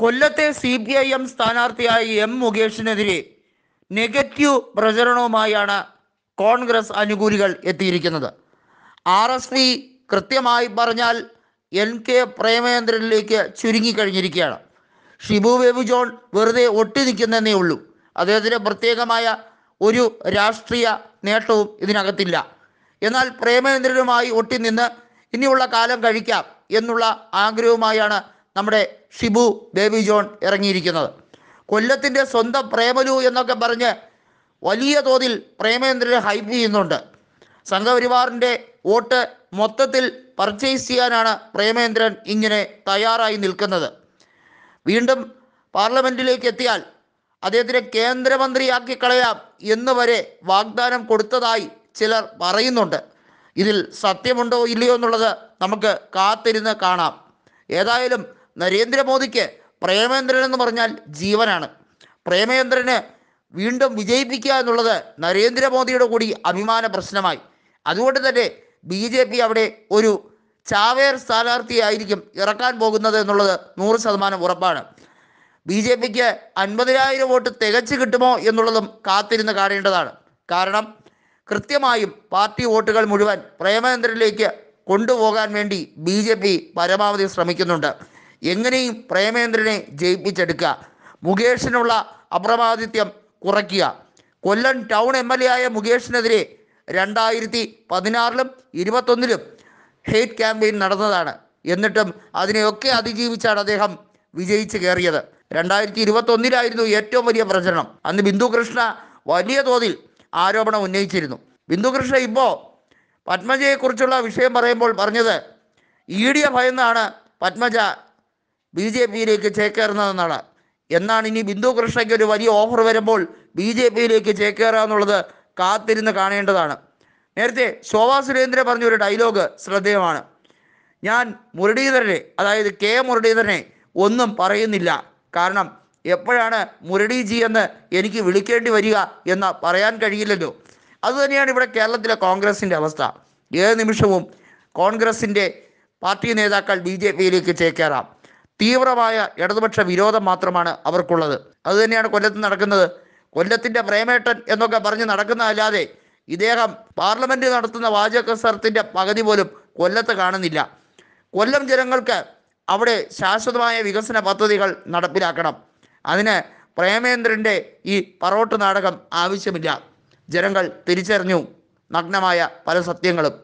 കൊല്ലത്തെ C P I M സ്ഥാനാർത്ഥിയായ M മുകേഷിനെതിരെ നെഗറ്റീവ് പ്രചരണവുമായാണ് കോൺഗ്രസ് അനുകൂലികൾ എത്തിയിരിക്കുന്നത് ആർ എസ് പി കൃത്യമായി പറഞ്ഞാൽ എൻ കെ പ്രേമചന്ദ്രനിലേക്ക് ചുരുങ്ങിക്കഴിഞ്ഞിരിക്കുകയാണ് ഷിബു ബേബു ജോൺ വെറുതെ ഒട്ടി നിൽക്കുന്നതേ ഉള്ളൂ അദ്ദേഹത്തിന് പ്രത്യേകമായ ഒരു രാഷ്ട്രീയ നേട്ടവും ഇതിനകത്തില്ല എന്നാൽ പ്രേമചന്ദ്രനുമായി ഒട്ടി നിന്ന് ഇനിയുള്ള കാലം കഴിക്കാം എന്നുള്ള ആഗ്രഹവുമായാണ് നമ്മുടെ ഷിബു ബേബി ജോൺ ഇറങ്ങിയിരിക്കുന്നത് കൊല്ലത്തിൻ്റെ സ്വന്തം പ്രേമലു എന്നൊക്കെ പറഞ്ഞ് വലിയ തോതിൽ പ്രേമേന്ദ്രനെ ഹൈപ്പ് ചെയ്യുന്നുണ്ട് സംഘപരിവാറിൻ്റെ വോട്ട് മൊത്തത്തിൽ പർച്ചേസ് ചെയ്യാനാണ് പ്രേമേന്ദ്രൻ ഇങ്ങനെ തയ്യാറായി നിൽക്കുന്നത് വീണ്ടും പാർലമെൻറ്റിലേക്ക് എത്തിയാൽ അദ്ദേഹത്തിനെ കേന്ദ്രമന്ത്രിയാക്കി കളയാം എന്ന് വരെ വാഗ്ദാനം കൊടുത്തതായി ചിലർ പറയുന്നുണ്ട് ഇതിൽ സത്യമുണ്ടോ ഇല്ലയോ എന്നുള്ളത് നമുക്ക് കാത്തിരുന്ന് കാണാം ഏതായാലും നരേന്ദ്രമോദിക്ക് പ്രേമേന്ദ്രൻ എന്ന് പറഞ്ഞാൽ ജീവനാണ് പ്രേമേന്ദ്രന് വീണ്ടും വിജയിപ്പിക്കുക എന്നുള്ളത് നരേന്ദ്രമോദിയുടെ കൂടി അഭിമാന പ്രശ്നമായി അതുകൊണ്ട് തന്നെ ബി ജെ പി അവിടെ ഒരു ചാവേർ സ്ഥാനാർത്ഥിയായിരിക്കും ഇറക്കാൻ പോകുന്നത് എന്നുള്ളത് നൂറ് ശതമാനം ഉറപ്പാണ് ബി ജെ പിക്ക് അൻപതിനായിരം വോട്ട് തികച്ചു കിട്ടുമോ എന്നുള്ളതും കാത്തിരുന്ന് കാണേണ്ടതാണ് കാരണം കൃത്യമായും പാർട്ടി വോട്ടുകൾ മുഴുവൻ പ്രേമേന്ദ്രനിലേക്ക് കൊണ്ടുപോകാൻ വേണ്ടി ബി ജെ പി പരമാവധി ശ്രമിക്കുന്നുണ്ട് എങ്ങനെയും പ്രേമേന്ദ്രനെ ജയിപ്പിച്ചെടുക്കുക മുകേഷിനുള്ള അപ്രമാദിത്യം കുറയ്ക്കുക Kollam town M L A ആയ മുകേഷിനെതിരെ രണ്ടായിരത്തി പതിനാറിലും ഇരുപത്തൊന്നിലും ഹെയ്റ്റ് ക്യാമ്പയിൻ നടന്നതാണ് എന്നിട്ടും അതിനെയൊക്കെ അതിജീവിച്ചാണ് അദ്ദേഹം വിജയിച്ച് കയറിയത് രണ്ടായിരത്തി ഇരുപത്തൊന്നിലായിരുന്നു ഏറ്റവും വലിയ പ്രചരണം അന്ന് ബിന്ദുകൃഷ്ണ വലിയ തോതിൽ ആരോപണം ഉന്നയിച്ചിരുന്നു ബിന്ദുകൃഷ്ണ ഇപ്പോൾ പത്മജയെക്കുറിച്ചുള്ള വിഷയം പറയുമ്പോൾ പറഞ്ഞത് എഫ് ഭയന്നാണ് പത്മജ ബി ജെ പിയിലേക്ക് ചേക്കേറുന്നതെന്നാണ് എന്നാണ് ഇനി ബിന്ദു കൃഷ്ണയ്ക്ക് ഒരു വലിയ ഓഫർ വരുമ്പോൾ ബി ജെ പിയിലേക്ക് ചേക്കേറുക എന്നുള്ളത് കാത്തിരുന്ന് കാണേണ്ടതാണ് നേരത്തെ ശോഭാ സുരേന്ദ്രൻ പറഞ്ഞൊരു ഡയലോഗ് ശ്രദ്ധേയമാണ് ഞാൻ മുരളീധരനെ അതായത് കെ മുരളീധരനെ ഒന്നും പറയുന്നില്ല കാരണം എപ്പോഴാണ് മുരളീജി എന്ന് എനിക്ക് വിളിക്കേണ്ടി വരിക എന്ന് പറയാൻ കഴിയില്ലല്ലോ അതുതന്നെയാണ് ഇവിടെ കേരളത്തിലെ കോൺഗ്രസിൻ്റെ അവസ്ഥ ഏത് നിമിഷവും കോൺഗ്രസിൻ്റെ പാർട്ടി നേതാക്കൾ ബി ജെ പിയിലേക്ക് ചേക്കേറാം തീവ്രമായ ഇടതുപക്ഷ വിരോധം മാത്രമാണ് അവർക്കുള്ളത് അതുതന്നെയാണ് കൊല്ലത്ത് നടക്കുന്നത് കൊല്ലത്തിൻ്റെ പ്രേമേട്ടൻ എന്നൊക്കെ പറഞ്ഞ് നടക്കുന്നതല്ലാതെ ഇദ്ദേഹം പാർലമെൻറ്റ് നടത്തുന്ന വാചക സ്ഥലത്തിൻ്റെ പകുതി പോലും കൊല്ലത്ത് കാണുന്നില്ല കൊല്ലം ജനങ്ങൾക്ക് അവിടെ ശാശ്വതമായ വികസന പദ്ധതികൾ നടപ്പിലാക്കണം അതിന് പ്രേമേന്ദ്രൻ്റെ ഈ പറോട്ട് നാടകം ആവശ്യമില്ല ജനങ്ങൾ തിരിച്ചറിഞ്ഞു നഗ്നമായ പല സത്യങ്ങളും